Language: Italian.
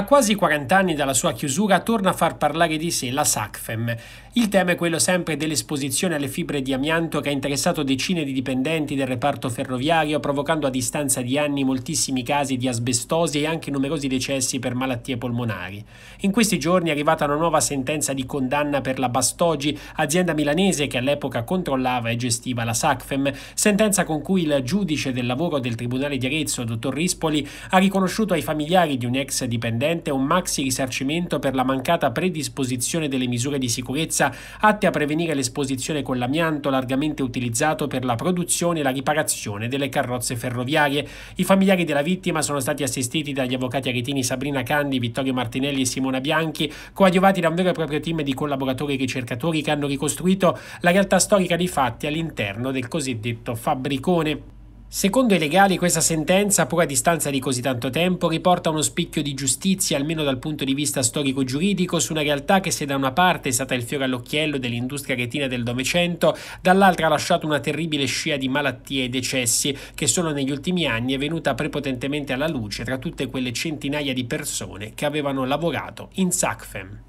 A quasi 40 anni dalla sua chiusura torna a far parlare di sé la SACFEM. Il tema è quello sempre dell'esposizione alle fibre di amianto che ha interessato decine di dipendenti del reparto ferroviario, provocando a distanza di anni moltissimi casi di asbestosi e anche numerosi decessi per malattie polmonari. In questi giorni è arrivata una nuova sentenza di condanna per la Bastogi, azienda milanese che all'epoca controllava e gestiva la SACFEM, sentenza con cui il giudice del lavoro del Tribunale di Arezzo, dottor Rispoli, ha riconosciuto ai familiari di un ex dipendente precedente un maxi risarcimento per la mancata predisposizione delle misure di sicurezza atte a prevenire l'esposizione con l'amianto largamente utilizzato per la produzione e la riparazione delle carrozze ferroviarie. I familiari della vittima sono stati assistiti dagli avvocati aretini Sabrina Candi, Vittorio Martinelli e Simona Bianchi, coadiuvati da un vero e proprio team di collaboratori e ricercatori che hanno ricostruito la realtà storica dei fatti all'interno del cosiddetto fabbricone. Secondo i legali questa sentenza, pur a distanza di così tanto tempo, riporta uno spicchio di giustizia, almeno dal punto di vista storico-giuridico, su una realtà che se da una parte è stata il fiore all'occhiello dell'industria retina del Novecento, dall'altra ha lasciato una terribile scia di malattie e decessi che solo negli ultimi anni è venuta prepotentemente alla luce tra tutte quelle centinaia di persone che avevano lavorato in SACFEM.